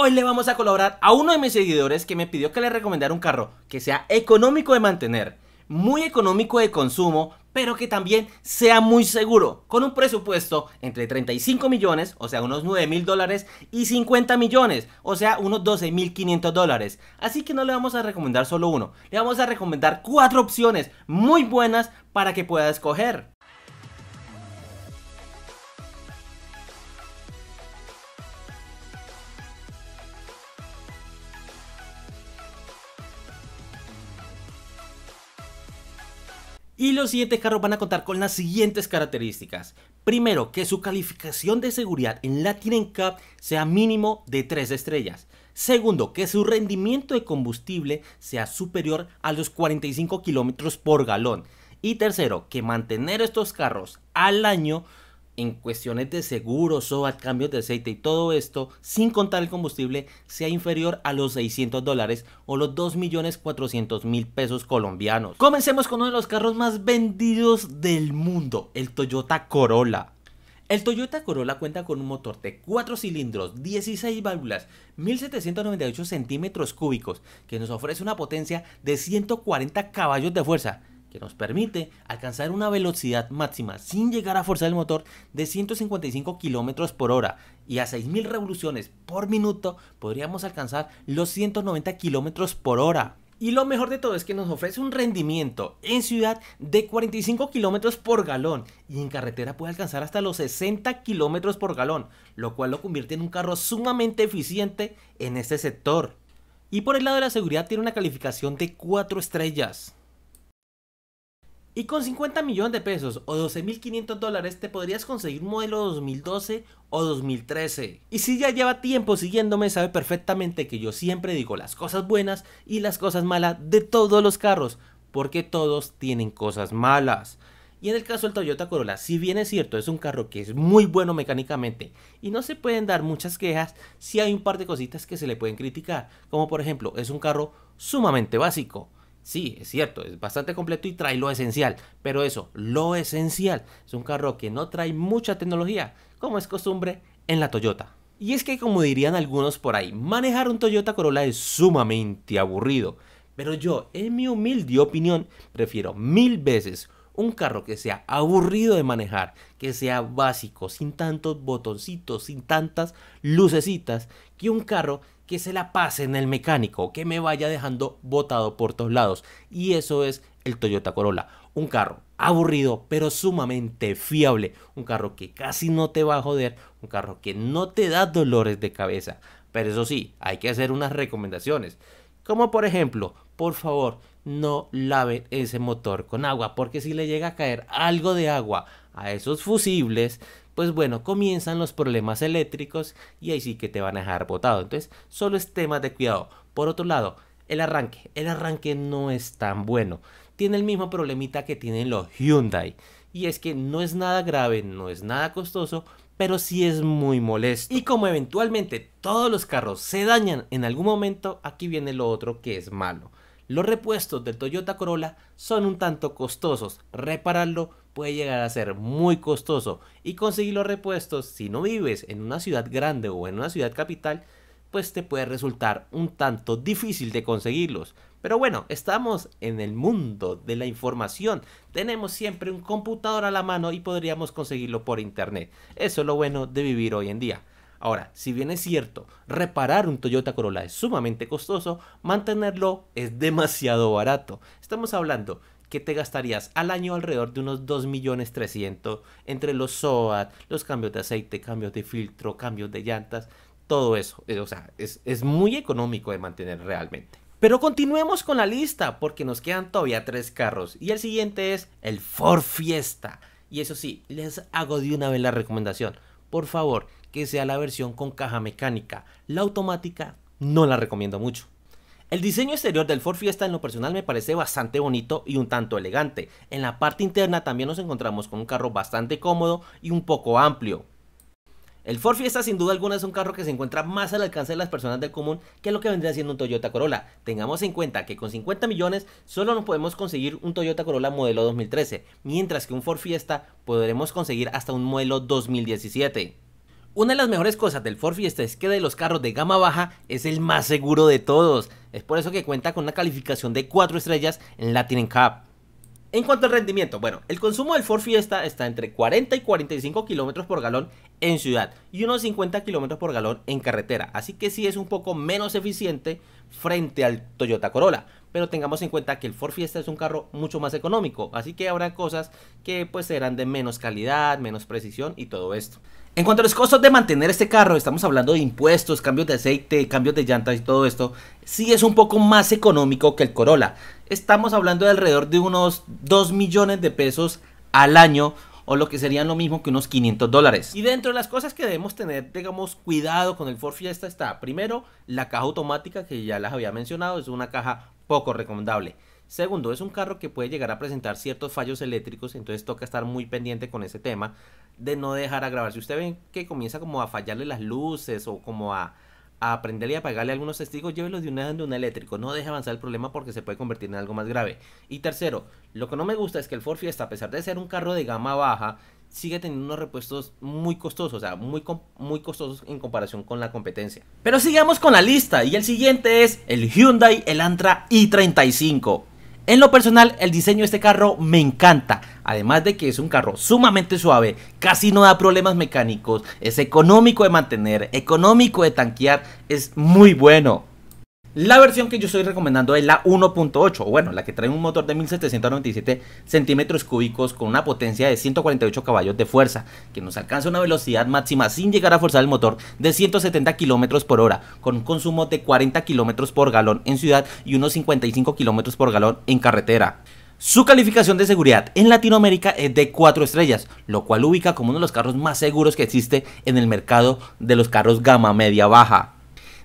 hoy le vamos a colaborar a uno de mis seguidores que me pidió que le recomendara un carro que sea económico de mantener, muy económico de consumo, pero que también sea muy seguro, con un presupuesto entre 35 millones, o sea unos 9 mil dólares, y 50 millones, o sea unos 12 mil 500 dólares. Así que no le vamos a recomendar solo uno, le vamos a recomendar cuatro opciones muy buenas para que pueda escoger. Y los siguientes carros van a contar con las siguientes características. Primero, que su calificación de seguridad en la Latin Cup sea mínimo de 3 estrellas. Segundo, que su rendimiento de combustible sea superior a los 45 kilómetros por galón. Y tercero, que mantener estos carros al año en cuestiones de seguros o cambios de aceite y todo esto, sin contar el combustible, sea inferior a los 600 dólares o los 2.400.000 pesos colombianos. Comencemos con uno de los carros más vendidos del mundo, el Toyota Corolla. El Toyota Corolla cuenta con un motor de 4 cilindros, 16 válvulas, 1798 centímetros cúbicos, que nos ofrece una potencia de 140 caballos de fuerza que nos permite alcanzar una velocidad máxima sin llegar a forzar el motor de 155 km por hora y a 6.000 revoluciones por minuto podríamos alcanzar los 190 km por hora. Y lo mejor de todo es que nos ofrece un rendimiento en ciudad de 45 kilómetros por galón y en carretera puede alcanzar hasta los 60 kilómetros por galón, lo cual lo convierte en un carro sumamente eficiente en este sector. Y por el lado de la seguridad tiene una calificación de 4 estrellas. Y con 50 millones de pesos o 12.500 dólares te podrías conseguir un modelo 2012 o 2013. Y si ya lleva tiempo siguiéndome sabe perfectamente que yo siempre digo las cosas buenas y las cosas malas de todos los carros, porque todos tienen cosas malas. Y en el caso del Toyota Corolla, si bien es cierto, es un carro que es muy bueno mecánicamente y no se pueden dar muchas quejas, si hay un par de cositas que se le pueden criticar, como por ejemplo, es un carro sumamente básico Sí, es cierto, es bastante completo y trae lo esencial, pero eso, lo esencial, es un carro que no trae mucha tecnología, como es costumbre en la Toyota. Y es que como dirían algunos por ahí, manejar un Toyota Corolla es sumamente aburrido, pero yo, en mi humilde opinión, prefiero mil veces un carro que sea aburrido de manejar, que sea básico, sin tantos botoncitos, sin tantas lucecitas, que un carro que se la pase en el mecánico, que me vaya dejando botado por todos lados. Y eso es el Toyota Corolla. Un carro aburrido, pero sumamente fiable. Un carro que casi no te va a joder. Un carro que no te da dolores de cabeza. Pero eso sí, hay que hacer unas recomendaciones. Como por ejemplo, por favor, no lave ese motor con agua, porque si le llega a caer algo de agua a esos fusibles, pues bueno, comienzan los problemas eléctricos y ahí sí que te van a dejar botado. Entonces, solo es tema de cuidado. Por otro lado, el arranque. El arranque no es tan bueno. Tiene el mismo problemita que tienen los Hyundai. Y es que no es nada grave, no es nada costoso, pero sí es muy molesto. Y como eventualmente todos los carros se dañan en algún momento, aquí viene lo otro que es malo. Los repuestos del Toyota Corolla son un tanto costosos. Repararlo puede llegar a ser muy costoso y conseguir los repuestos si no vives en una ciudad grande o en una ciudad capital, pues te puede resultar un tanto difícil de conseguirlos. Pero bueno, estamos en el mundo de la información. Tenemos siempre un computador a la mano y podríamos conseguirlo por internet. Eso es lo bueno de vivir hoy en día. Ahora, si bien es cierto, reparar un Toyota Corolla es sumamente costoso, mantenerlo es demasiado barato. Estamos hablando que te gastarías al año alrededor de unos 2 millones 300 entre los SOAT, los cambios de aceite, cambios de filtro, cambios de llantas, todo eso. Eh, o sea, es, es muy económico de mantener realmente. Pero continuemos con la lista porque nos quedan todavía tres carros y el siguiente es el Ford Fiesta. Y eso sí, les hago de una vez la recomendación. Por favor, que sea la versión con caja mecánica. La automática no la recomiendo mucho. El diseño exterior del Ford Fiesta en lo personal me parece bastante bonito y un tanto elegante. En la parte interna también nos encontramos con un carro bastante cómodo y un poco amplio. El Ford Fiesta sin duda alguna es un carro que se encuentra más al alcance de las personas del común que lo que vendría siendo un Toyota Corolla. Tengamos en cuenta que con 50 millones solo nos podemos conseguir un Toyota Corolla modelo 2013, mientras que un Ford Fiesta podremos conseguir hasta un modelo 2017. Una de las mejores cosas del Ford Fiesta es que de los carros de gama baja es el más seguro de todos. Es por eso que cuenta con una calificación de 4 estrellas en Latin Cup. En cuanto al rendimiento, bueno, el consumo del Ford Fiesta está entre 40 y 45 kilómetros por galón en ciudad y unos 50 kilómetros por galón en carretera, así que sí es un poco menos eficiente frente al Toyota Corolla, pero tengamos en cuenta que el Ford Fiesta es un carro mucho más económico, así que habrá cosas que pues serán de menos calidad, menos precisión y todo esto. En cuanto a los costos de mantener este carro, estamos hablando de impuestos, cambios de aceite, cambios de llantas y todo esto, sí es un poco más económico que el Corolla. Estamos hablando de alrededor de unos 2 millones de pesos al año o lo que serían lo mismo que unos 500 dólares. Y dentro de las cosas que debemos tener, digamos, cuidado con el Ford Fiesta está, primero, la caja automática que ya las había mencionado, es una caja poco recomendable. Segundo, es un carro que puede llegar a presentar ciertos fallos eléctricos, entonces toca estar muy pendiente con ese tema de no dejar a grabar. Si usted ve que comienza como a fallarle las luces o como a, a y apagarle algunos testigos, llévelos de una de un eléctrico. No deje avanzar el problema porque se puede convertir en algo más grave. Y tercero, lo que no me gusta es que el Ford Fiesta, a pesar de ser un carro de gama baja, sigue teniendo unos repuestos muy costosos, o sea, muy, muy costosos en comparación con la competencia. Pero sigamos con la lista y el siguiente es el Hyundai Elantra i35. En lo personal, el diseño de este carro me encanta. Además de que es un carro sumamente suave, casi no da problemas mecánicos, es económico de mantener, económico de tanquear, es muy bueno. La versión que yo estoy recomendando es la 1.8, o bueno, la que trae un motor de 1797 centímetros cúbicos con una potencia de 148 caballos de fuerza, que nos alcanza una velocidad máxima sin llegar a forzar el motor de 170 kilómetros por hora, con un consumo de 40 kilómetros por galón en ciudad y unos 55 kilómetros por galón en carretera. Su calificación de seguridad en Latinoamérica es de 4 estrellas, lo cual ubica como uno de los carros más seguros que existe en el mercado de los carros gama media baja.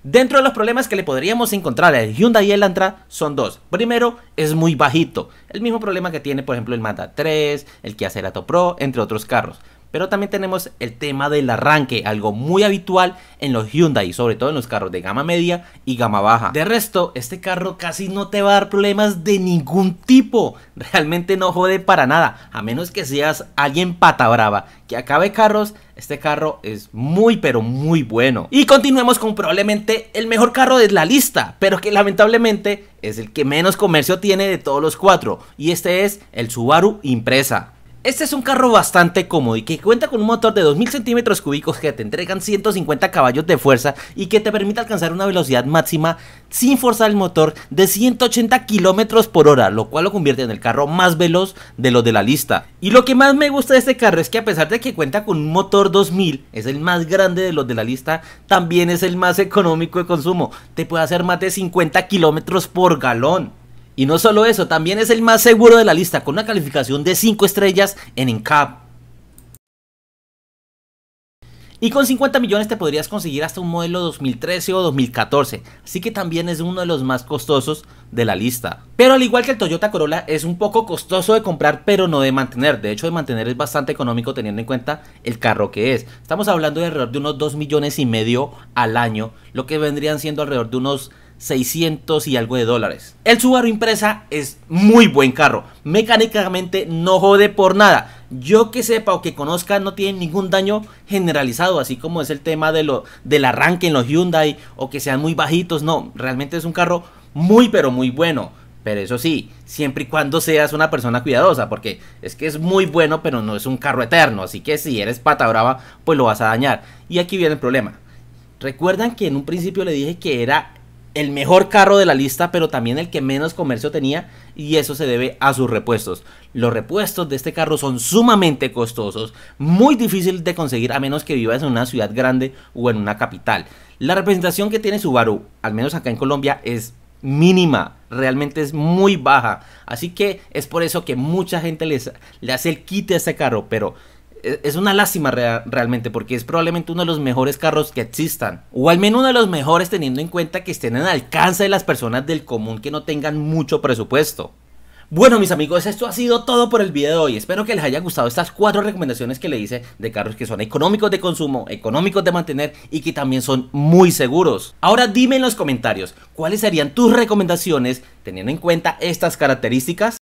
Dentro de los problemas que le podríamos encontrar al Hyundai Elantra son dos. Primero, es muy bajito. El mismo problema que tiene, por ejemplo, el Mazda 3, el Kia Cerato Pro, entre otros carros. Pero también tenemos el tema del arranque, algo muy habitual en los Hyundai, sobre todo en los carros de gama media y gama baja. De resto, este carro casi no te va a dar problemas de ningún tipo. Realmente no jode para nada, a menos que seas alguien pata brava que acabe carros este carro es muy pero muy bueno. Y continuemos con probablemente el mejor carro de la lista, pero que lamentablemente es el que menos comercio tiene de todos los cuatro. Y este es el Subaru Impresa. Este es un carro bastante cómodo y que cuenta con un motor de 2000 centímetros cúbicos que te entregan 150 caballos de fuerza y que te permite alcanzar una velocidad máxima sin forzar el motor de 180 kilómetros por hora, lo cual lo convierte en el carro más veloz de los de la lista. Y lo que más me gusta de este carro es que a pesar de que cuenta con un motor 2000, es el más grande de los de la lista, también es el más económico de consumo, te puede hacer más de 50 kilómetros por galón. Y no solo eso, también es el más seguro de la lista, con una calificación de 5 estrellas en encap. Y con 50 millones te podrías conseguir hasta un modelo 2013 o 2014, así que también es uno de los más costosos de la lista. Pero al igual que el Toyota Corolla es un poco costoso de comprar pero no de mantener, de hecho de mantener es bastante económico teniendo en cuenta el carro que es. Estamos hablando de alrededor de unos 2 millones y medio al año, lo que vendrían siendo alrededor de unos 600 y algo de dólares. El Subaru Impresa es muy buen carro. Mecánicamente no jode por nada. Yo que sepa o que conozca no tiene ningún daño generalizado, así como es el tema de lo, del arranque en los Hyundai o que sean muy bajitos. No, realmente es un carro muy pero muy bueno. Pero eso sí, siempre y cuando seas una persona cuidadosa, porque es que es muy bueno, pero no es un carro eterno. Así que si eres pata brava, pues lo vas a dañar. Y aquí viene el problema. Recuerdan que en un principio le dije que era el mejor carro de la lista, pero también el que menos comercio tenía, y eso se debe a sus repuestos. Los repuestos de este carro son sumamente costosos, muy difícil de conseguir a menos que vivas en una ciudad grande o en una capital. La representación que tiene Subaru, al menos acá en Colombia, es mínima, realmente es muy baja. Así que es por eso que mucha gente le hace el quite a este carro, pero e, es una lástima realmente porque es probablemente uno de los mejores carros que existan. O al menos uno de los mejores teniendo en cuenta que estén al alcance de las personas del común que no tengan mucho presupuesto. Bueno mis amigos, esto ha sido todo por el video de hoy. Espero que les haya gustado estas cuatro recomendaciones que le hice de carros que son económicos de consumo, económicos de mantener y que también son muy seguros. Ahora dime en los comentarios, ¿cuáles serían tus recomendaciones teniendo en cuenta estas características?